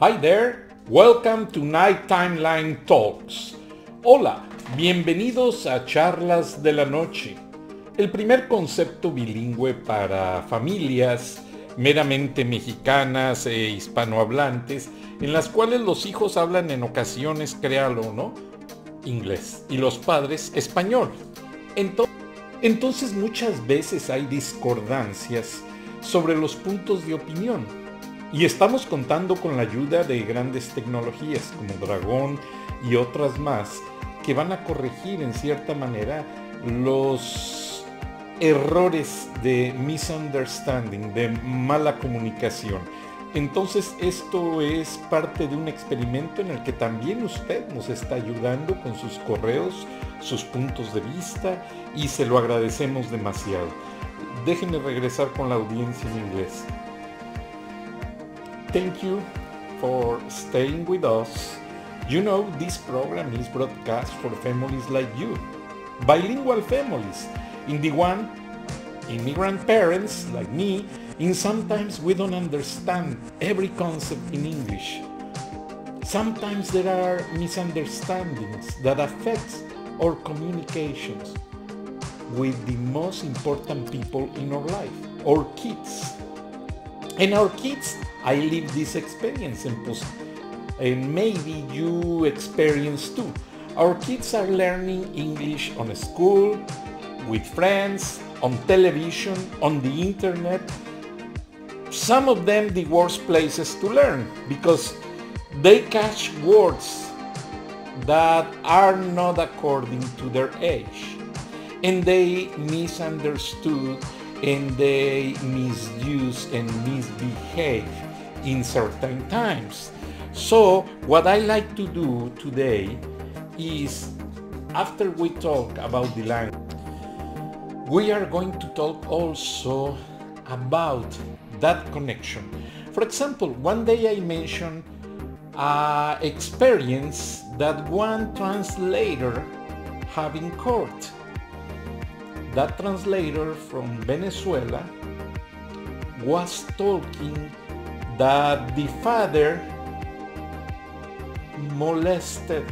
Hi there, welcome to Night Timeline Talks. Hola, bienvenidos a Charlas de la Noche, el primer concepto bilingüe para familias meramente mexicanas e hispanohablantes, en las cuales los hijos hablan en ocasiones, créalo o no, inglés y los padres español. entonces muchas veces hay discordancias sobre los puntos de opinión y estamos contando con la ayuda de grandes tecnologías como Dragón y otras más que van a corregir en cierta manera los errores de misunderstanding, de mala comunicación. Entonces esto es parte de un experimento en el que también usted nos está ayudando con sus correos, sus puntos de vista y se lo agradecemos demasiado. Déjenme regresar con la audiencia en inglés. Thank you for staying with us. You know this program is broadcast for families like you, bilingual families, in the one immigrant parents like me, in sometimes we don't understand every concept in English. Sometimes there are misunderstandings that affects our communications with the most important people in our life, our kids. And our kids I live this experience and, and maybe you experience too. Our kids are learning English on school, with friends, on television, on the internet. Some of them the worst places to learn because they catch words that are not according to their age and they misunderstood and they misuse and misbehave in certain times. So what I like to do today is after we talk about the language, we are going to talk also about that connection. For example, one day I mentioned uh, experience that one translator have in court. That translator from Venezuela was talking that the father molested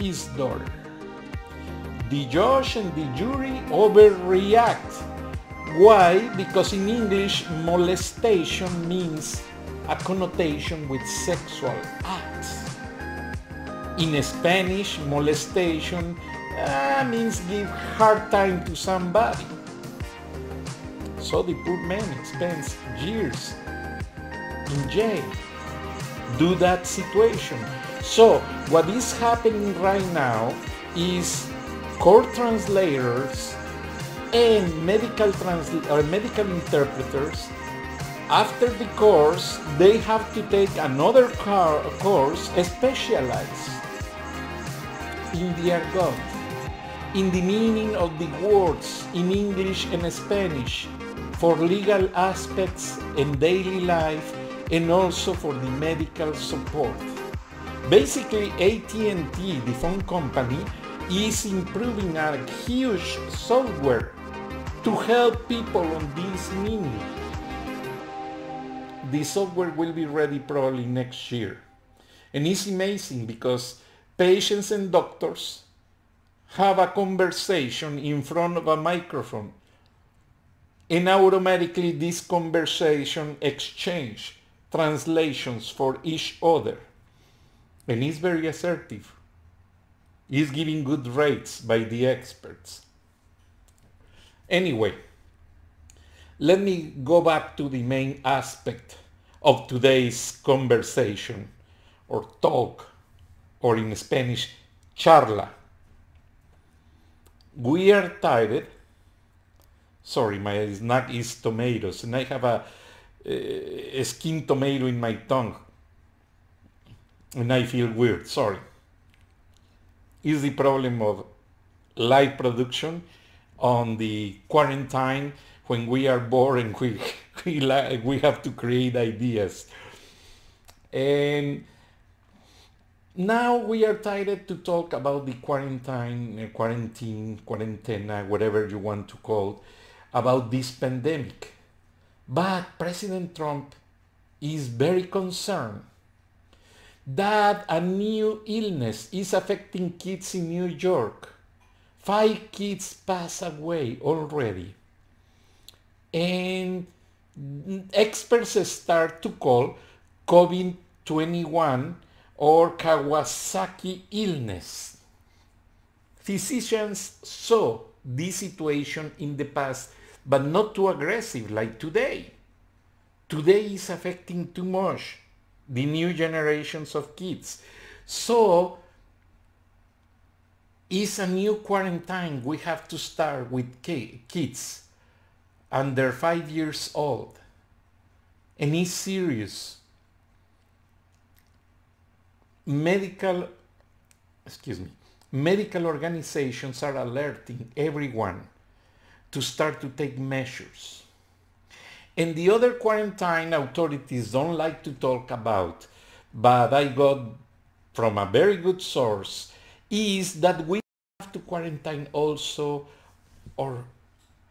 his daughter. The judge and the jury overreact. Why? Because in English, molestation means a connotation with sexual acts. In Spanish, molestation uh, means give hard time to somebody so the poor man spends years in jail do that situation so what is happening right now is court translators and medical trans or medical interpreters after the course they have to take another car- course specialized in their argot, in the meaning of the words in english and spanish for legal aspects in daily life and also for the medical support. Basically, AT&T, the phone company, is improving a huge software to help people on this need. The software will be ready probably next year. And it's amazing because patients and doctors have a conversation in front of a microphone and automatically this conversation exchange translations for each other. And it's very assertive. It's giving good rates by the experts. Anyway, let me go back to the main aspect of today's conversation or talk or in Spanish, charla. We are tired sorry, my snack is tomatoes, and I have a, a eh, eh, skin tomato in my tongue, and I feel weird, sorry. Is the problem of live production on the quarantine when we are bored and we, we, we have to create ideas. And now we are tired to talk about the quarantine, eh, quarantine, quarantena, whatever you want to call it about this pandemic. But President Trump is very concerned that a new illness is affecting kids in New York. Five kids pass away already. And experts start to call COVID-21 or Kawasaki illness. Physicians saw this situation in the past but not too aggressive like today. Today is affecting too much the new generations of kids. So it's a new quarantine we have to start with kids under five years old. And it's serious. Medical, excuse me, medical organizations are alerting everyone to start to take measures. And the other quarantine authorities don't like to talk about, but I got from a very good source, is that we have to quarantine also our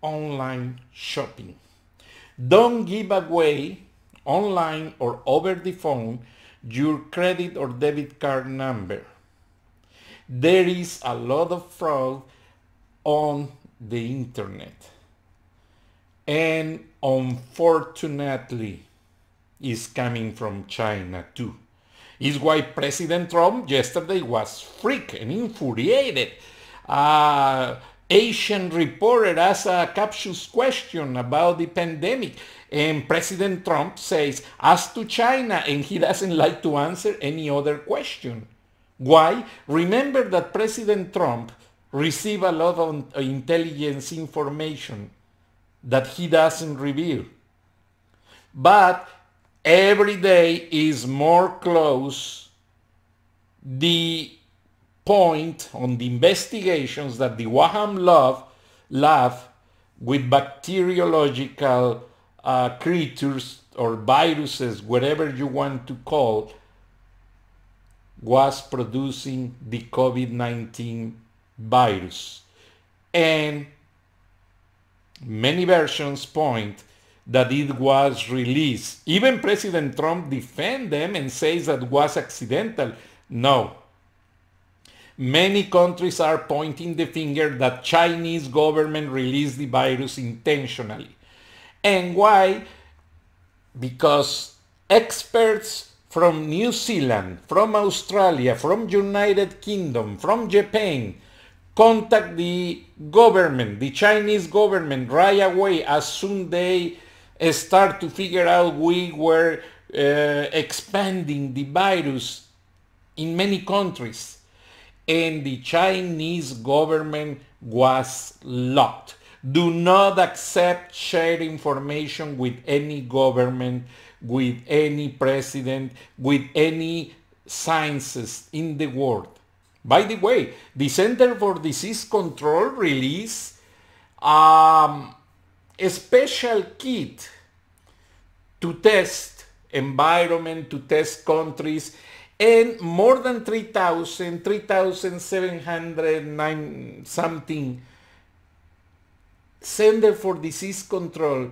online shopping. Don't give away online or over the phone your credit or debit card number. There is a lot of fraud on the internet. And unfortunately, is coming from China too. Is why President Trump yesterday was freaked and infuriated. Uh, Asian reporter asked a captious question about the pandemic and President Trump says, "Ask to China, and he doesn't like to answer any other question. Why? Remember that President Trump receive a lot of intelligence information that he doesn't reveal. But every day is more close the point on the investigations that the Waham love love, with bacteriological uh, creatures or viruses, whatever you want to call, was producing the COVID-19 virus. And many versions point that it was released. Even President Trump defend them and says that was accidental. No. Many countries are pointing the finger that Chinese government released the virus intentionally. And why? Because experts from New Zealand, from Australia, from United Kingdom, from Japan, contact the government, the Chinese government right away as soon they start to figure out we were uh, expanding the virus in many countries and the Chinese government was locked. Do not accept shared information with any government, with any president, with any sciences in the world. By the way, the Center for Disease Control released um, a special kit to test environment, to test countries, and more than 3,000, 3,709 something Center for Disease Control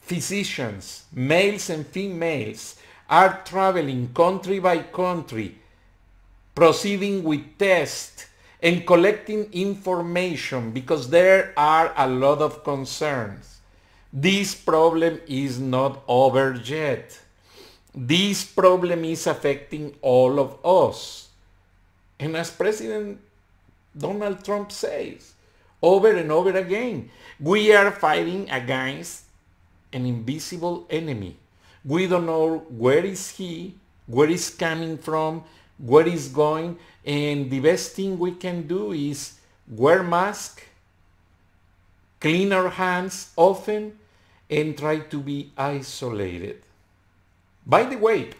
physicians, males and females, are traveling country by country proceeding with tests and collecting information because there are a lot of concerns. This problem is not over yet. This problem is affecting all of us. And as President Donald Trump says, over and over again, we are fighting against an invisible enemy. We don't know where is he, where is coming from, what is going. And the best thing we can do is wear mask, clean our hands often, and try to be isolated. By the way,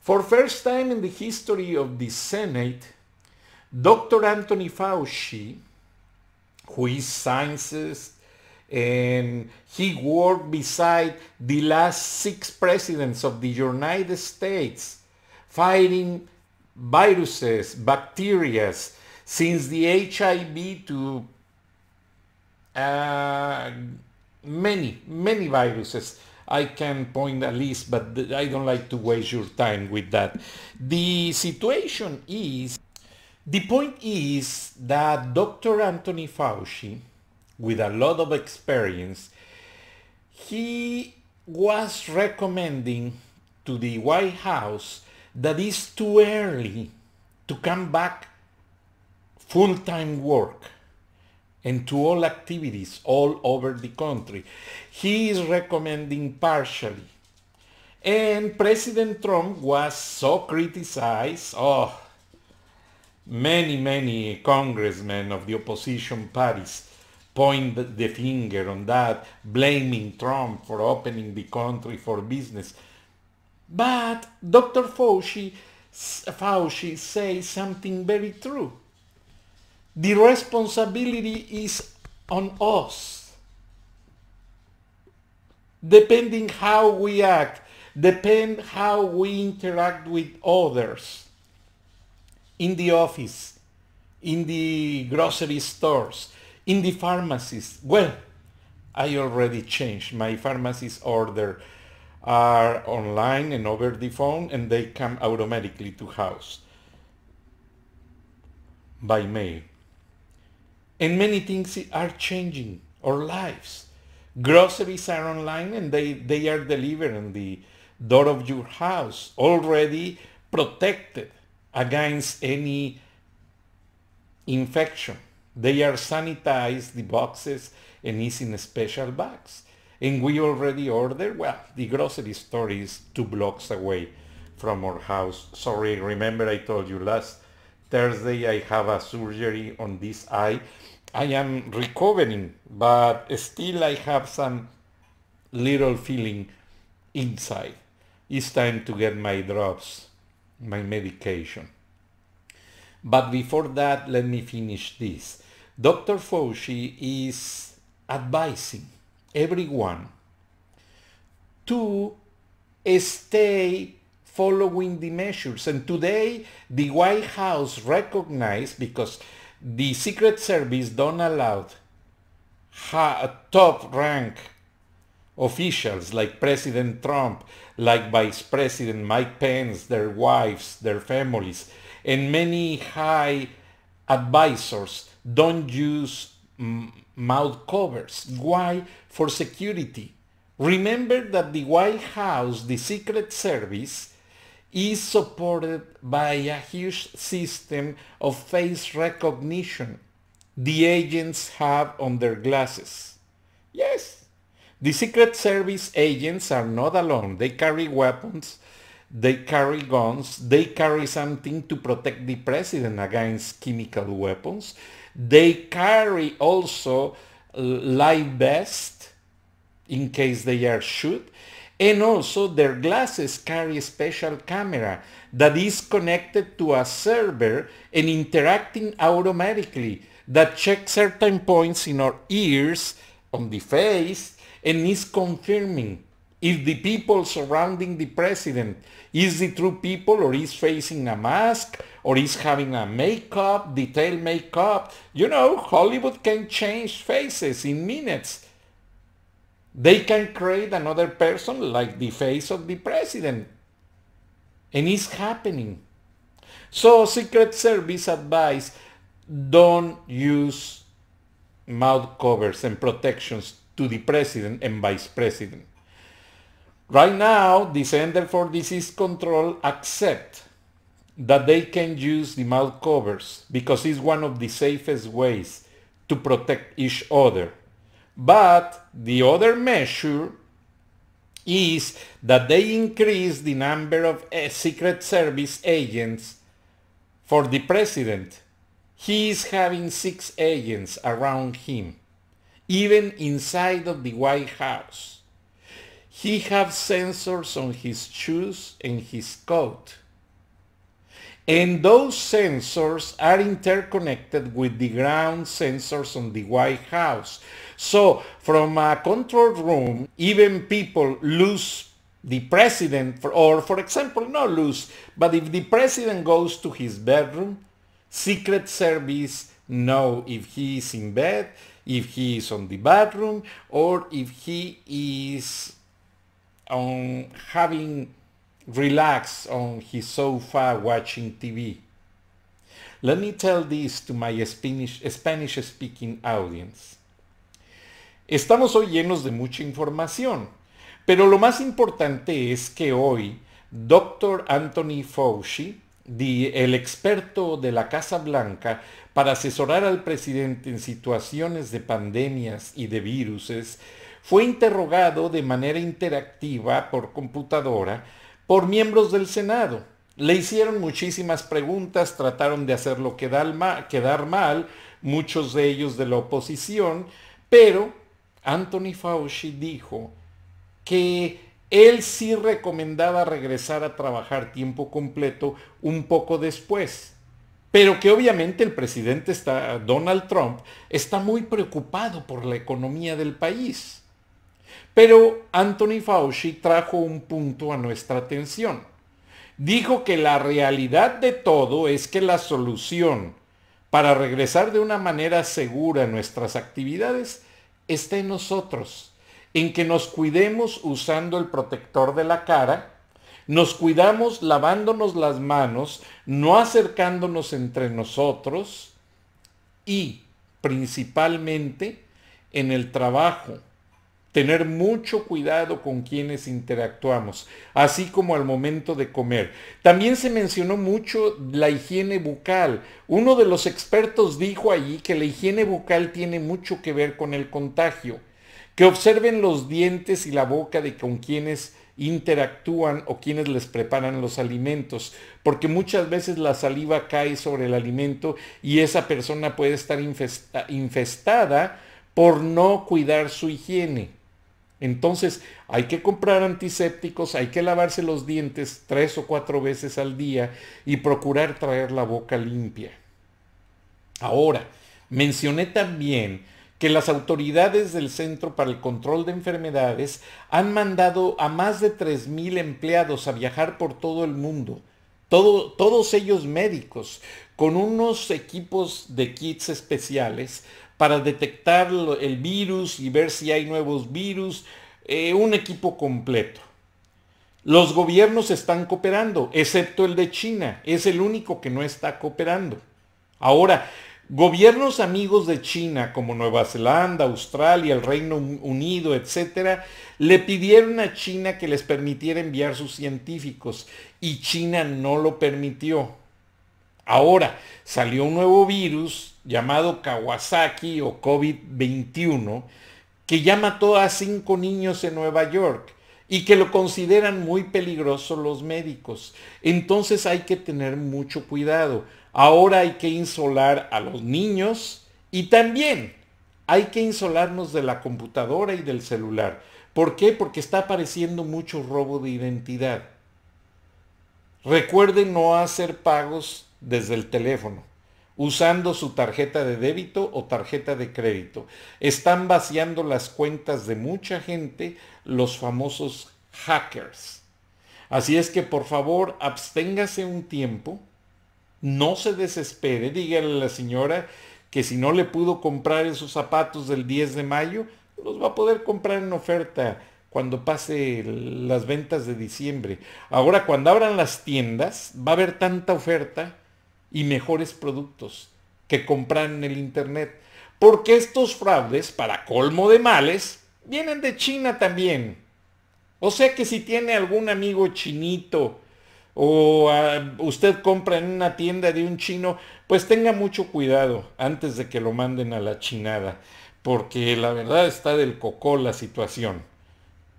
for first time in the history of the Senate, Dr. Anthony Fauci, who is scientist and he worked beside the last six presidents of the United States fighting viruses, bacteria, since the HIV to uh, many, many viruses. I can point at least, but I don't like to waste your time with that. The situation is, the point is that Dr. Anthony Fauci, with a lot of experience, he was recommending to the White House that is too early to come back full-time work and to all activities all over the country. He is recommending partially. And President Trump was so criticized, oh, many, many congressmen of the opposition parties point the finger on that, blaming Trump for opening the country for business. But Dr. Fauci, Fauci says something very true. The responsibility is on us. Depending how we act, depend how we interact with others in the office, in the grocery stores, in the pharmacies. Well, I already changed my pharmacist order are online and over the phone and they come automatically to house by mail. And many things are changing our lives. Groceries are online and they, they are delivered on the door of your house already protected against any infection. They are sanitized, the boxes, and is in special bags. And we already ordered, well, the grocery store is two blocks away from our house. Sorry, remember I told you last Thursday I have a surgery on this eye. I am recovering, but still I have some little feeling inside. It's time to get my drops, my medication. But before that, let me finish this. Dr. Fauci is advising everyone to stay following the measures. And today the White House recognized because the Secret Service don't allow top rank officials like President Trump, like Vice President Mike Pence, their wives, their families, and many high advisors don't use mouth covers. Why? For security. Remember that the White House, the Secret Service, is supported by a huge system of face recognition the agents have on their glasses. Yes, the Secret Service agents are not alone. They carry weapons, they carry guns, they carry something to protect the president against chemical weapons. They carry also life vest in case they are shot and also their glasses carry a special camera that is connected to a server and interacting automatically that checks certain points in our ears, on the face, and is confirming if the people surrounding the president is the true people or is facing a mask or is having a makeup, detail makeup. You know, Hollywood can change faces in minutes. They can create another person like the face of the president. And it's happening. So Secret Service advice, don't use mouth covers and protections to the president and vice president. Right now, the Center for Disease Control accept that they can use the mouth covers because it's one of the safest ways to protect each other. But the other measure is that they increase the number of eh, Secret Service agents for the president. He is having six agents around him, even inside of the White House. He have sensors on his shoes and his coat. And those sensors are interconnected with the ground sensors on the White House. So from a control room, even people lose the president, for, or for example, not lose, but if the president goes to his bedroom, Secret Service know if he is in bed, if he is on the bathroom, or if he is on having relaxed on his sofa watching TV. Let me tell this to my Spanish, speaking audience. Estamos hoy llenos de mucha información, pero lo más importante es que hoy Dr. Anthony Fauci, el experto de la Casa Blanca para asesorar al presidente en situaciones de pandemias y de viruses, fue interrogado de manera interactiva por computadora por miembros del Senado. Le hicieron muchísimas preguntas, trataron de hacerlo quedar mal, quedar mal muchos de ellos de la oposición, pero Anthony Fauci dijo que él sí recomendaba regresar a trabajar tiempo completo un poco después, pero que obviamente el presidente está, Donald Trump está muy preocupado por la economía del país. Pero Anthony Fauci trajo un punto a nuestra atención. Dijo que la realidad de todo es que la solución para regresar de una manera segura a nuestras actividades está en nosotros, en que nos cuidemos usando el protector de la cara, nos cuidamos lavándonos las manos, no acercándonos entre nosotros y principalmente en el trabajo tener mucho cuidado con quienes interactuamos, así como al momento de comer. También se mencionó mucho la higiene bucal. Uno de los expertos dijo allí que la higiene bucal tiene mucho que ver con el contagio. Que observen los dientes y la boca de con quienes interactúan o quienes les preparan los alimentos, porque muchas veces la saliva cae sobre el alimento y esa persona puede estar infestada por no cuidar su higiene. Entonces hay que comprar antisépticos, hay que lavarse los dientes tres o cuatro veces al día y procurar traer la boca limpia. Ahora, mencioné también que las autoridades del Centro para el Control de Enfermedades han mandado a más de 3.000 empleados a viajar por todo el mundo, todos ellos médicos, con unos equipos de kits especiales para detectar el virus y ver si hay nuevos virus, eh, un equipo completo. Los gobiernos están cooperando, excepto el de China, es el único que no está cooperando. Ahora, gobiernos amigos de China como Nueva Zelanda, Australia, el Reino Unido, etc., le pidieron a China que les permitiera enviar sus científicos y China no lo permitió. Ahora, salió un nuevo virus llamado Kawasaki o COVID-21 que ya mató a cinco niños en Nueva York y que lo consideran muy peligroso los médicos. Entonces hay que tener mucho cuidado. Ahora hay que insolar a los niños y también hay que insolarnos de la computadora y del celular. ¿Por qué? Porque está apareciendo mucho robo de identidad. Recuerden no hacer pagos desde el teléfono usando su tarjeta de débito o tarjeta de crédito. Están vaciando las cuentas de mucha gente los famosos hackers. Así es que por favor absténgase un tiempo, no se desespere, dígale a la señora que si no le pudo comprar esos zapatos del 10 de mayo, los va a poder comprar en oferta cuando pase las ventas de diciembre. Ahora cuando abran las tiendas va a haber tanta oferta y mejores productos que comprar en el Internet. Porque estos fraudes, para colmo de males, vienen de China también. O sea que si tiene algún amigo chinito o ah, usted compra en una tienda de un chino, pues tenga mucho cuidado antes de que lo manden a la chinada. Porque la verdad está del cocó la situación.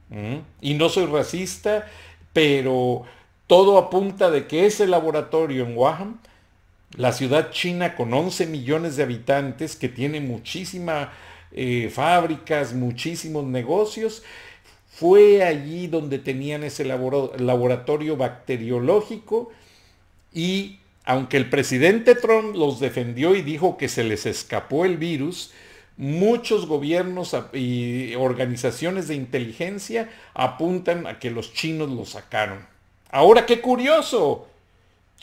¿Mm? Y no soy racista, pero todo apunta de que ese laboratorio en Wuhan la ciudad china con 11 millones de habitantes que tiene muchísimas eh, fábricas, muchísimos negocios. Fue allí donde tenían ese laboratorio bacteriológico y aunque el presidente Trump los defendió y dijo que se les escapó el virus, muchos gobiernos y organizaciones de inteligencia apuntan a que los chinos lo sacaron. Ahora, qué curioso,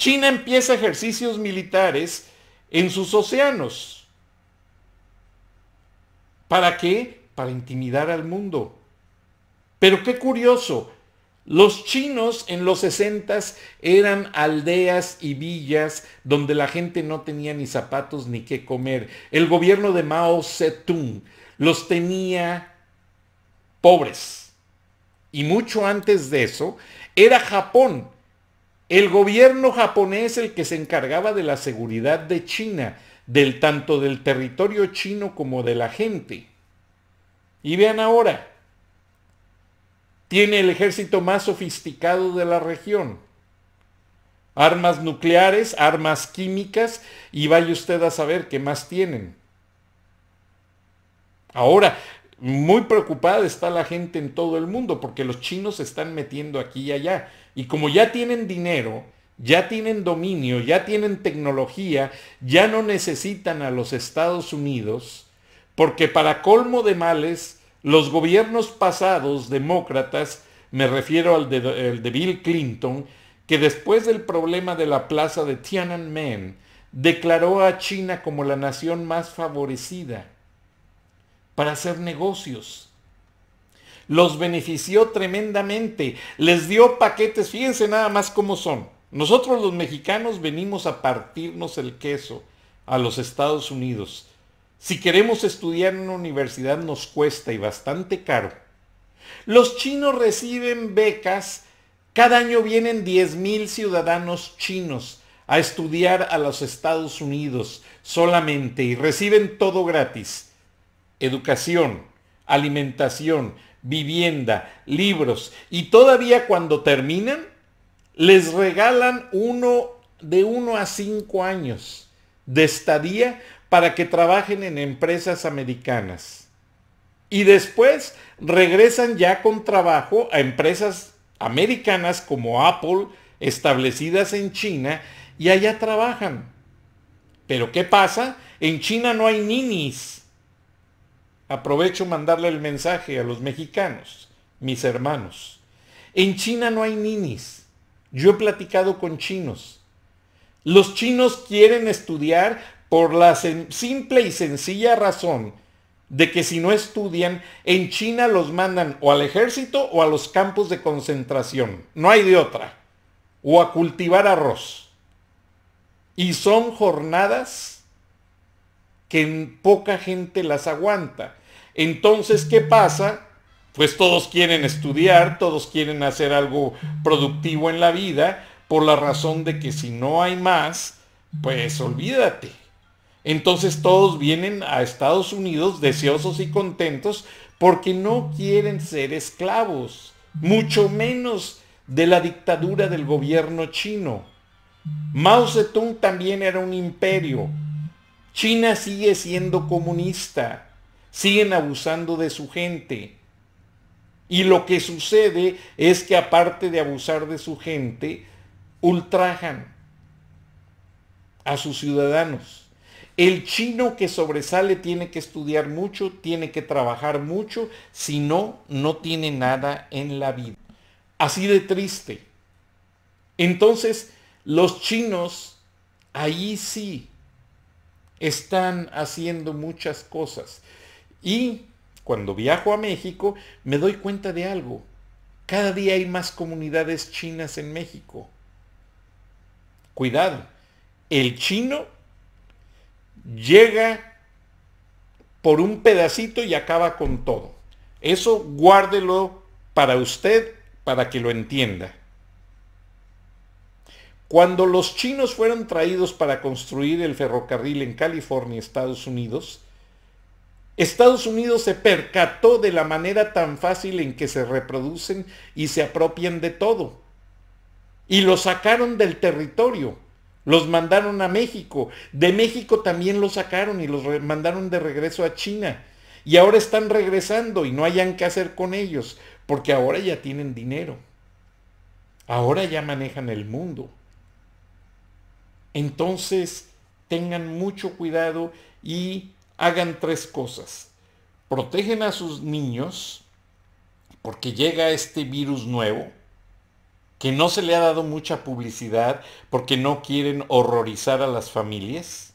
China empieza ejercicios militares en sus océanos. ¿Para qué? Para intimidar al mundo. Pero qué curioso, los chinos en los 60 eran aldeas y villas donde la gente no tenía ni zapatos ni qué comer. El gobierno de Mao Zedong los tenía pobres. Y mucho antes de eso, era Japón el gobierno japonés, el que se encargaba de la seguridad de China, del tanto del territorio chino como de la gente. Y vean ahora, tiene el ejército más sofisticado de la región. Armas nucleares, armas químicas y vaya usted a saber qué más tienen. Ahora, muy preocupada está la gente en todo el mundo porque los chinos se están metiendo aquí y allá. Y como ya tienen dinero, ya tienen dominio, ya tienen tecnología, ya no necesitan a los Estados Unidos, porque para colmo de males, los gobiernos pasados demócratas, me refiero al de, Bill Clinton, que después del problema de la plaza de Tiananmen, declaró a China como la nación más favorecida para hacer negocios los benefició tremendamente, les dio paquetes, fíjense nada más cómo son. Nosotros los mexicanos venimos a partirnos el queso a los Estados Unidos. Si queremos estudiar en una universidad nos cuesta y bastante caro. Los chinos reciben becas, cada año vienen 10.000 ciudadanos chinos a estudiar a los Estados Unidos solamente y reciben todo gratis. Educación, alimentación, vivienda, libros, y todavía cuando terminan, les regalan uno de uno a cinco años de estadía para que trabajen en empresas americanas. Y después regresan ya con trabajo a empresas americanas como Apple, establecidas en China, y allá trabajan. Pero ¿qué pasa? En China no hay ninis. Aprovecho mandarle el mensaje a los mexicanos, mis hermanos. En China no hay ninis. Yo he platicado con chinos. Los chinos quieren estudiar por la simple y sencilla razón de que si no estudian, en China los mandan o al ejército o a los campos de concentración. No hay de otra. O a cultivar arroz. Y son jornadas que poca gente las aguanta. Entonces, ¿qué pasa? Pues todos quieren estudiar, todos quieren hacer algo productivo en la vida, por la razón de que si no hay más, pues olvídate. Entonces todos vienen a Estados Unidos deseosos y contentos porque no quieren ser esclavos, mucho menos de la dictadura del gobierno chino. Mao Zedong también era un imperio. China sigue siendo comunista siguen abusando de su gente. Y lo que sucede es que aparte de abusar de su gente, ultrajan a sus ciudadanos. El chino que sobresale tiene que estudiar mucho, tiene que trabajar mucho, si no, no tiene nada en la vida. Así de triste. Entonces, los chinos ahí sí están haciendo muchas cosas. Y cuando viajo a México me doy cuenta de algo. Cada día hay más comunidades chinas en México. Cuidado, el chino llega por un pedacito y acaba con todo. Eso guárdelo para usted, para que lo entienda. Cuando los chinos fueron traídos para construir el ferrocarril en California, Estados Unidos, Estados Unidos se percató de la manera tan fácil en que se reproducen y se apropian de todo. Y los sacaron del territorio. Los mandaron a México. De México también los sacaron y los mandaron de regreso a China. Y ahora están regresando y no hayan qué hacer con ellos, porque ahora ya tienen dinero. Ahora ya manejan el mundo. Entonces, tengan mucho cuidado y hagan tres cosas. Protegen a sus niños porque llega este virus nuevo, que no se le ha dado mucha publicidad porque no quieren horrorizar a las familias.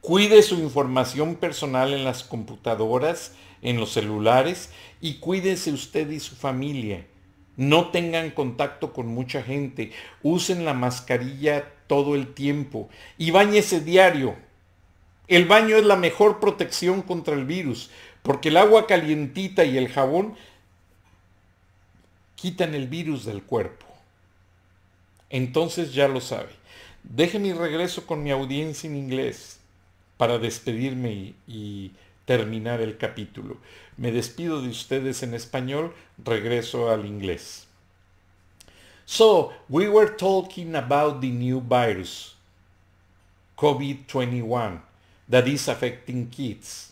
Cuide su información personal en las computadoras, en los celulares y cuídense usted y su familia. No tengan contacto con mucha gente. Usen la mascarilla todo el tiempo y bañese diario el baño es la mejor protección contra el virus, porque el agua calientita y el jabón quitan el virus del cuerpo. Entonces ya lo sabe. Deje mi regreso con mi audiencia en inglés para despedirme y, y terminar el capítulo. Me despido de ustedes en español, regreso al inglés. So, we were talking about the new virus, COVID-21. that is affecting kids.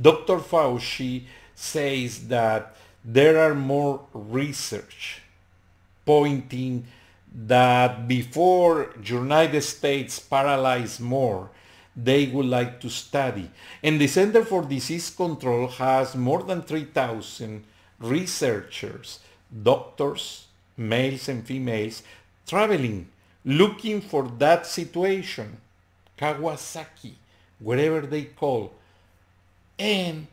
Dr. Fauci says that there are more research pointing that before United States paralyze more, they would like to study. And the Center for Disease Control has more than 3,000 researchers, doctors, males and females, traveling, looking for that situation. Kawasaki, whatever they call, and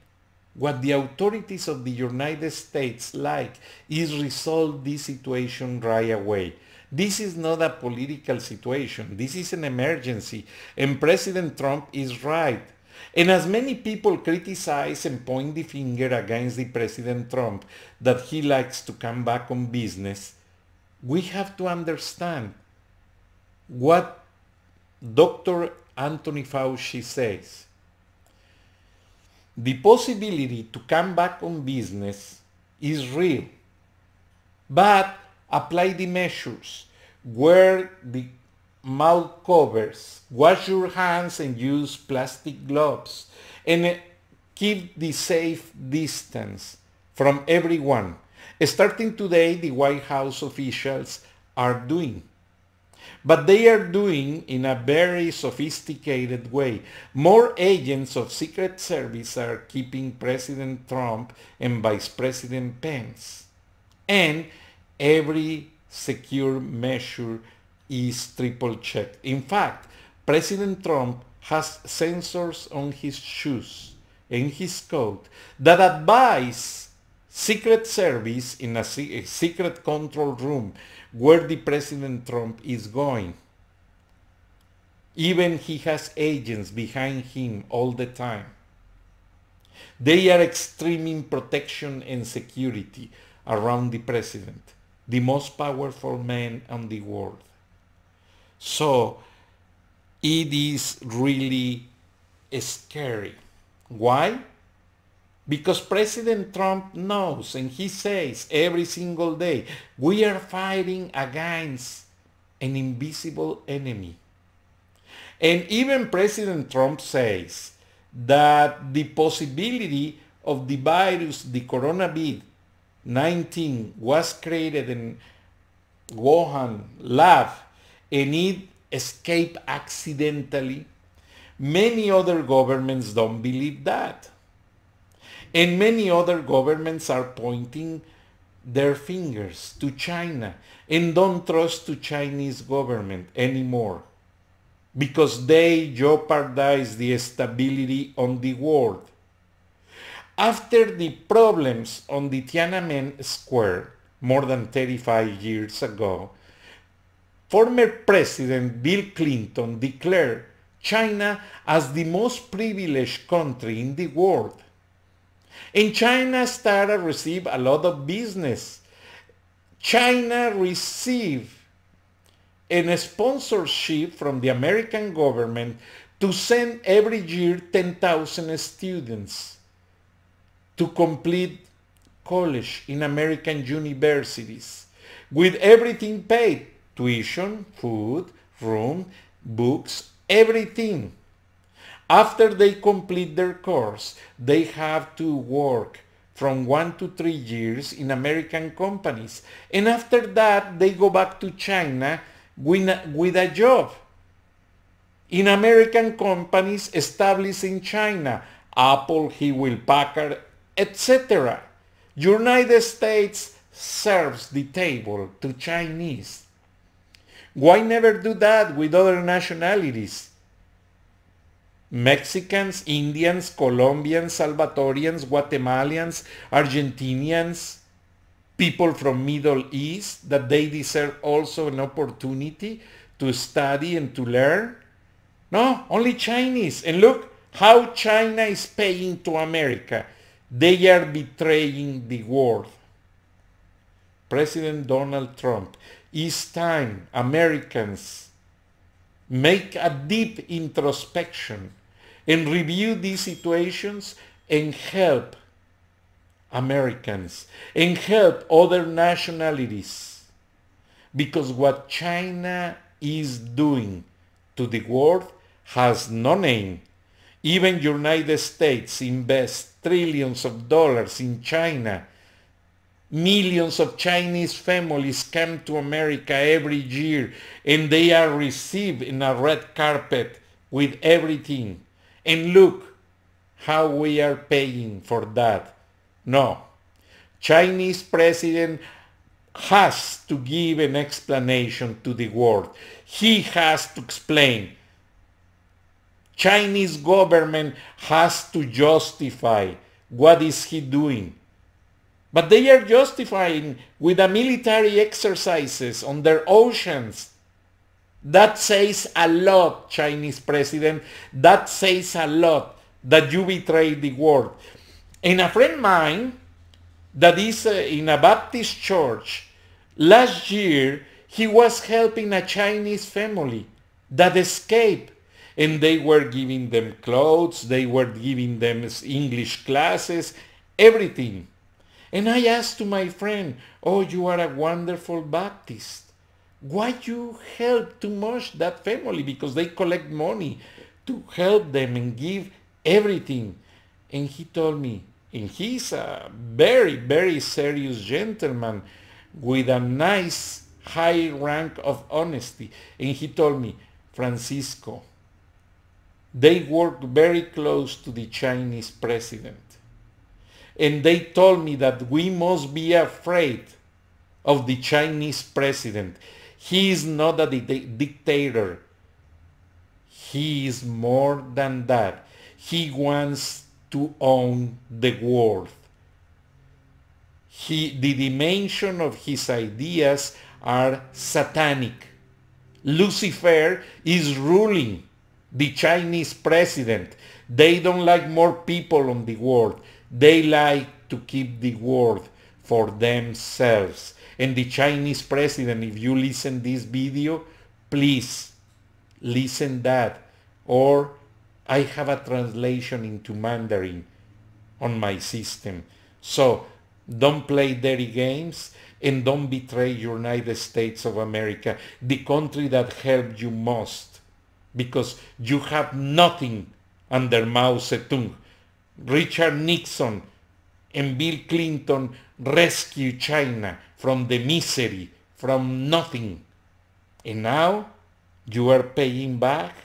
what the authorities of the United States like is resolve this situation right away. This is not a political situation. This is an emergency. And President Trump is right. And as many people criticize and point the finger against the President Trump that he likes to come back on business, we have to understand what Dr. Anthony Fauci says, the possibility to come back on business is real, but apply the measures. Wear the mouth covers, wash your hands and use plastic gloves, and keep the safe distance from everyone. Starting today, the White House officials are doing but they are doing in a very sophisticated way. More agents of Secret Service are keeping President Trump and Vice President Pence. And every secure measure is triple checked. In fact, President Trump has sensors on his shoes and his coat that advise secret service in a, se a eh, secret control room where the President Trump is going. Even he has agents behind him all the time. They are extreming protection and security around the president, the most powerful man on the world. So it is really scary. Why? Because President Trump knows and he says every single day, we are fighting against an invisible enemy. And even President Trump says that the possibility of the virus, the coronavirus-19, was created in Wuhan lab and it escaped accidentally. Many other governments don't believe that. And many other governments are pointing their fingers to China and don't trust the Chinese government anymore because they jeopardize the stability on the world. After the problems on the Tiananmen Square more than 35 years ago, former President Bill Clinton declared China as the most privileged country in the world. In China started receive a lot of business. China received a sponsorship from the American government to send every year 10,000 students to complete college in American universities with everything paid, tuition, food, room, books, everything. After they complete their course, they have to work from one to three years in American companies. And after that, they go back to China with, a job in American companies established in China, Apple, Hewlett Packard, etc. United States serves the table to Chinese. Why never do that with other nationalities? Mexicans, Indians, Colombians, Salvatorians, Guatemalans, Argentinians, people from Middle East, that they deserve also an opportunity to study and to learn? No, only Chinese. And look how China is paying to America. They are betraying the world. President Donald Trump, it's time Americans Make a deep introspection and review these situations and help Americans and help other nationalities because what China is doing to the world has no name. Even United States invest trillions of dollars in China Millions of Chinese families come to America every year and they are received in a red carpet with everything. And look how we are paying for that. No, Chinese president has to give an explanation to the world. He has to explain. Chinese government has to justify what is he doing. But they are justifying with the military exercises on their oceans. That says a lot, Chinese president. That says a lot that you betray the world. And a friend mine that is uh, in a Baptist church, last year he was helping a Chinese family that escaped and they were giving them clothes, they were giving them English classes, everything. And I asked to my friend, oh, you are a wonderful Baptist. Why you help to much that family? Because they collect money to help them and give everything. And he told me, and he's a very, very serious gentleman with a nice high rank of honesty. And he told me, Francisco, they work very close to the Chinese president and they told me that we must be afraid of the Chinese president. He is not a di dictator. He is more than that. He wants to own the world. He, the dimension of his ideas are satanic. Lucifer is ruling the Chinese president. They don't like more people on the world. They like to keep the world for themselves. And the Chinese president, if you listen this video, please listen that. Or I have a translation into Mandarin on my system. So don't play dirty games and don't betray United States of America, the country that helped you most, because you have nothing under Mao Zedong. Richard Nixon and Bill Clinton rescued China from the misery from nothing and now you are paying back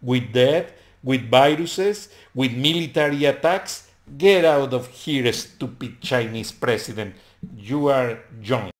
with debt with viruses with military attacks get out of here stupid chinese president you are john